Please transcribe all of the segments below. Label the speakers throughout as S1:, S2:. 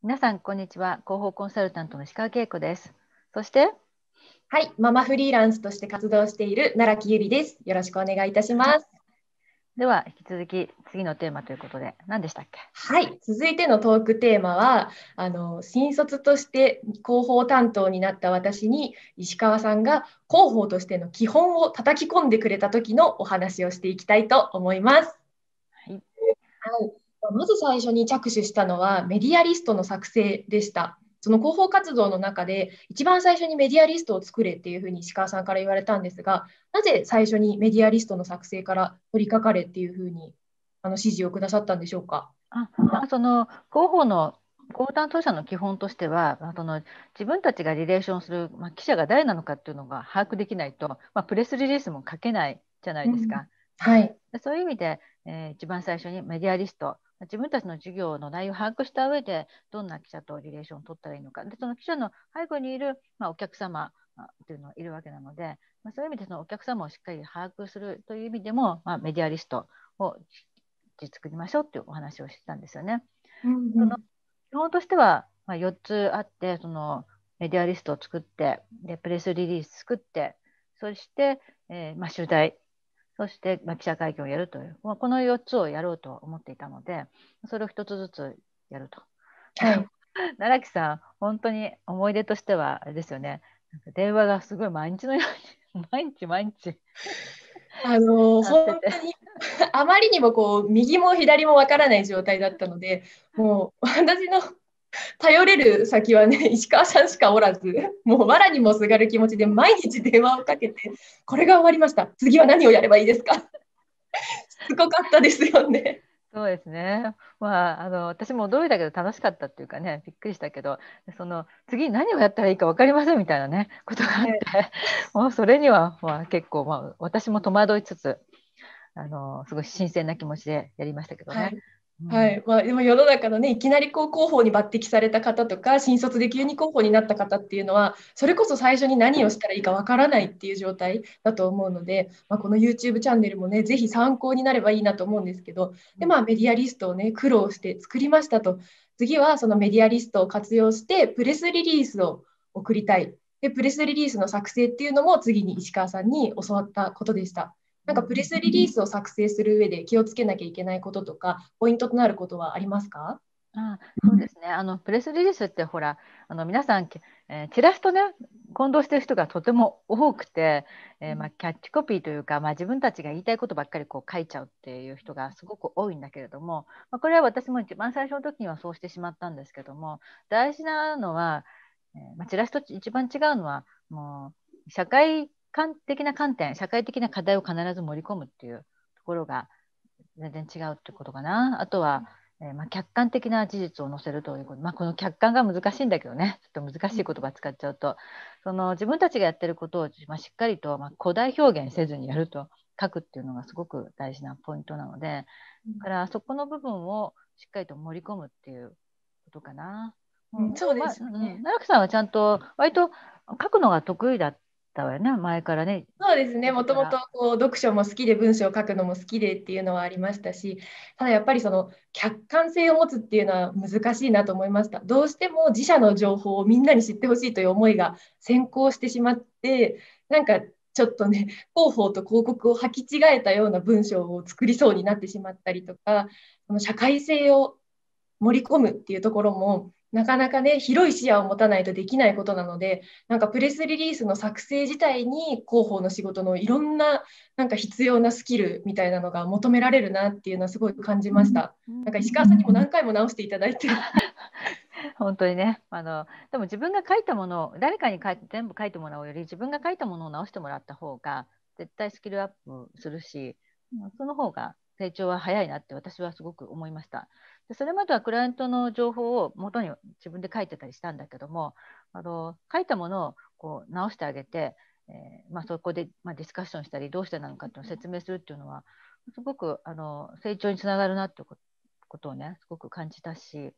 S1: 皆さんこんにちは広報コンサルタントの石川恵子ですそしてはいママフリーランスとして活動している奈良木由里ですよろしくお願いいたしますでは引き続き次のテーマということで何でしたっけはい続いてのトークテーマはあの新卒として広報担当になった私に石川さんが広報としての基本を叩き込んでくれた時のお話をしていきたいと思いますはい、はいまず最初に着手したのはメディアリストの作成でした。その広報活動の中で一番最初にメディアリストを作れっていうふうに石川さんから言われたんですがなぜ最初にメディアリストの作成から取り掛かれっていうふうにあの指示をくださったんでしょうかあその広報の
S2: 報担当者の基本としてはその自分たちがリレーションする、まあ、記者が誰なのかっていうのが把握できないと、まあ、プレスリリースも書けないじゃないですか。うん、はい、そういう意味で、えー、一番最初にメディアリスト自分たちの授業の内容を把握した上でどんな記者とリレーションを取ったらいいのかでその記者の背後にいる、まあ、お客様というのがいるわけなので、まあ、そういう意味でそのお客様をしっかり把握するという意味でも、まあ、メディアリストを作りましょうというお話をしてたんですよね。うんうん、その基本としては、まあ、4つあってそのメディアリストを作ってでプレスリリース作ってそして、えーまあ、取材そして、まあ、記者会見をやるという、まあ、この4つをやろうと思っていたので、それを1つずつやると。はい、奈良木さん、本当に思い出としては、あれですよね、なんか電話がす
S1: ごい毎日のように、毎日毎日あの本当に あまりにもこう右も左もわからない状態だったのでもう私の頼れる先はね、石川さんしかおらず、もう藁にもすがる気持ちで毎日電話をかけて、これが終わりました、次は何をやればいいですか
S2: すご かったですよね。そうですね、まあ、あの私も驚いたけど楽しかったっていうかねびっくりしたけどその次何をやったらいいか分かりませんみたいなねことがあって、もうそれには、まあ、結構、まあ、私も戸惑いつつあのすごい新鮮な気持ちでやりましたけどね。はい
S1: はいまあ、でも世の中のねいきなりこう広報に抜擢された方とか新卒で急に広報になった方っていうのはそれこそ最初に何をしたらいいかわからないっていう状態だと思うので、まあ、この YouTube チャンネルもね是非参考になればいいなと思うんですけどで、まあ、メディアリストをね苦労して作りましたと次はそのメディアリストを活用してプレスリリースを送りたいでプレスリリースの作成っていうのも次に石川さんに教わったことでした。なんかプレスリリースを作成する上で気をつけなきゃいけないこととか、ポイントとなることはありますかあそ
S2: うですね、あのプレスリリースってほらあの皆さん、えー、チラシとね混同してる人がとても多くて、えー、まあ、キャッチコピーというか、まあ、自分たちが言いたいことばっかりこう書いちゃうっていう人がすごく多いんだけれども、まあ、これは私も一番最初の時にはそうしてしまったんですけども大事なのは、えー、まあ、チラシと一番違うのはもう社会観的な観点、社会的な課題を必ず盛り込むっていうところが全然違うってことかな。あとは、えー、まあ、客観的な事実を載せるということ、まあ、この客観が難しいんだけどねちょっと難しい言葉使っちゃうと、その自分たちがやってることを、まあ、しっかりと、まあ、古代表現せずにやると書くっていうのがすごく大事なポイントなので、だからそこの部分をしっかりと盛り込むっていうことかな。うん、そうですね。奈、ま、良、あ、さんはちゃんと割と書くのが得意だっったわよね
S1: 前からね。そうですねもともとこう読書も好きで文章を書くのも好きでっていうのはありましたしただやっぱりその客観性を持つっていうのは難しいなと思いましたどうしても自社の情報をみんなに知ってほしいという思いが先行してしまってなんかちょっとね広報と広告を履き違えたような文章を作りそうになってしまったりとかその社会性を盛り込むっていうところもなかなかね広い視野を持たないとできないことなのでなんかプレスリリースの作成自体に広報の仕事のいろんななんか必要なスキルみたいなのが求められるなっていうのはすごい感じました。なんか石川さんにも何回も直していただいて 本当にねあのでも自分が書いたものを誰かに書いて全部書いてもらうより自分
S2: が書いたものを直してもらった方が絶対スキルアップするしその方が成長は早いなって私はすごく思いました。でそれまではクライアントの情報を元に自分で書いてたりしたんだけどもあの書いたものをこう直してあげて、えー、まあ、そこで、まあ、ディスカッションしたりどうしてなのかっていうのを説明するっていうのはすごくあの成長につながるなってことをねすごく感じたし。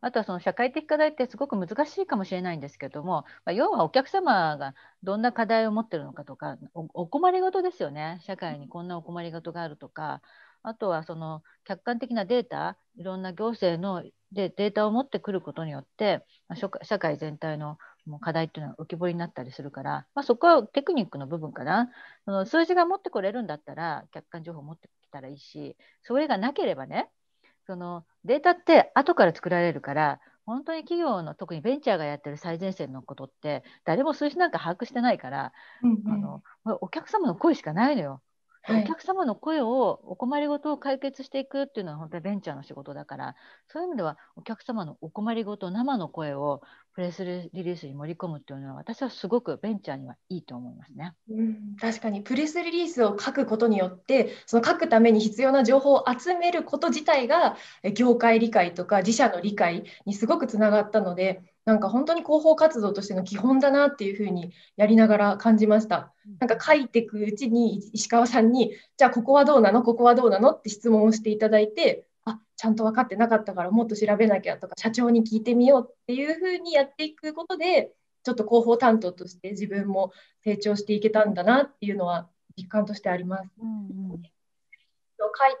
S2: あとはその社会的課題ってすごく難しいかもしれないんですけども、まあ、要はお客様がどんな課題を持ってるのかとかお困りごとですよね社会にこんなお困りごとがあるとかあとはその客観的なデータいろんな行政のでデータを持ってくることによって、まあ、社会全体のもう課題っていうのは浮き彫りになったりするから、まあ、そこはテクニックの部分かなその数字が持ってこれるんだったら客観情報を持ってきたらいいしそれがなければねそのデータって後から作られるから本当に企業の特にベンチャーがやってる最前線のことって誰も数字なんか把握してないから、
S1: うんうん、あの
S2: お客様の声しかないのよ。お客様の声をお困りごとを解決していくっていうのは本当にベンチャーの仕事だからそういう意味ではお客様のお困りごと生の声をプレスリリースに盛り込むっていうのは私はすごくベンチャーにはいいと思いますね。
S1: うん、確かにプレスリリースを書くことによってその書くために必要な情報を集めること自体が業界理解とか自社の理解にすごくつながったのでなんか本当に広報活動としての基本だなっていうふうにやりながら感じました。なんか書いていくうちに石川さんにじゃあここはどうなのここはどうなのって質問をしていただいてあちゃんと分かってなかったからもっと調べなきゃとか社長に聞いてみようっていうふうにやっていくことでちょっと広報担当として自分も成長していけたんだなっていうのは実感としてあります。うんうん、書い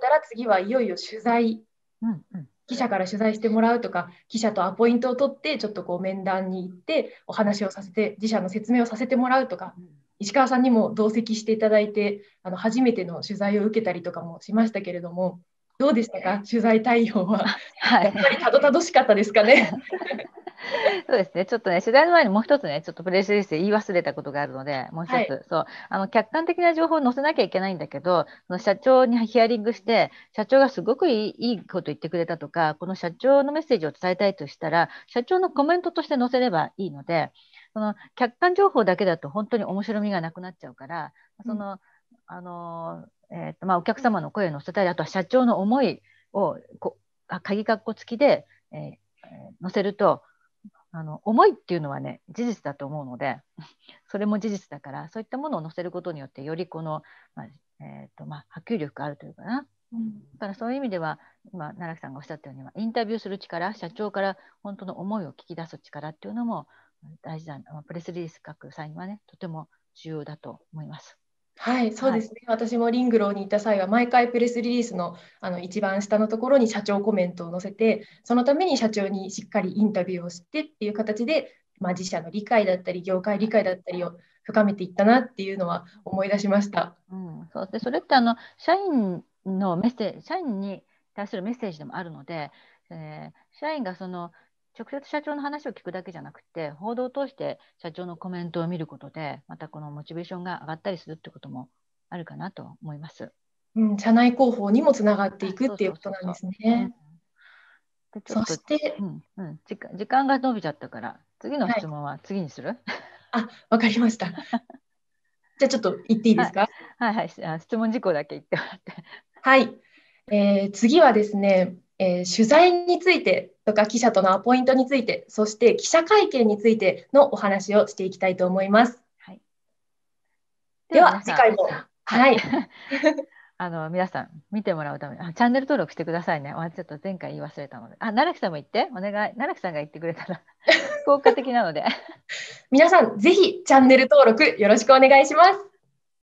S1: たら次はいよいよ取材。うんうん記者から取材してもらうとか記者とアポイントを取ってちょっとこう面談に行ってお話をさせて自社の説明をさせてもらうとか石川さんにも同席していただいてあの初めての取材を受けたりとかもしましたけれどもどうでしたか取材対応は、はい、やっぱりたどたどしかったですかね。
S2: そうですね。ちょっとね、取材の前にもう一つね、ちょっとプレイスリスで言い忘れたことがあるので、もう一つ、はい、そう、あの、客観的な情報を載せなきゃいけないんだけど、その社長にヒアリングして、社長がすごくいいいいこと言ってくれたとか、この社長のメッセージを伝えたいとしたら、社長のコメントとして載せればいいので、その客観情報だけだと本当に面白みがなくなっちゃうから、その、うん、あの、えっ、ー、と、まあ、お客様の声を載せたり、あとは社長の思いを、こ鍵括弧付きで、えー、載せると、あの思いっていうのはね事実だと思うので それも事実だからそういったものを載せることによってよりこの、まあ、えーとまあ、波及力があるというかな、うん、だからそういう意味では今奈良さんがおっしゃったようにインタビューする力社長から本当の思いを聞き出す力っていうのも大事だプレスリリース書く際にはねとても重要だと思います。
S1: はい、そうですね、はい、私もリングローに行った際は、毎回プレスリリースのあの一番下のところに社長コメントを載せて、そのために社長にしっかりインタビューをしてっていう形で、まあ、自社の理解だったり、業界理解だったりを深めていったなっていうのは思い出しました。うん、そうでそれってあの社員の
S2: メッセージ社員に対するメッセージでもあるので、えー、社員がその直接社長の話を聞くだけじゃなくて報道を通して社長のコメントを見ることでまたこのモチベーションが上がったりするってこともあるかなと思います。
S1: うん、社内広報にもつながっていくっていうことなんですね。そして、うんうん、時
S2: 間時間が伸びちゃったから次の質問は次にする、はい、あわかりました。
S1: じゃあちょっと言っていいですか、はい、はいはい質問事項だけ言ってもらって。はい、えー、次はですねえー、取材についてとか記者とのアポイントについてそして記者会見についてのお話をしていきたいと思います。はい、では次回も、はい、あの皆さん見ても
S2: らうためにあチャンネル登録してくださいね。あちょっと前回言い忘れたので。あ奈良木さんも言ってお願い奈良木さんが言ってくれたら 効果的なので
S1: 皆さんぜひチャンネル登録よろし
S2: くお願いします。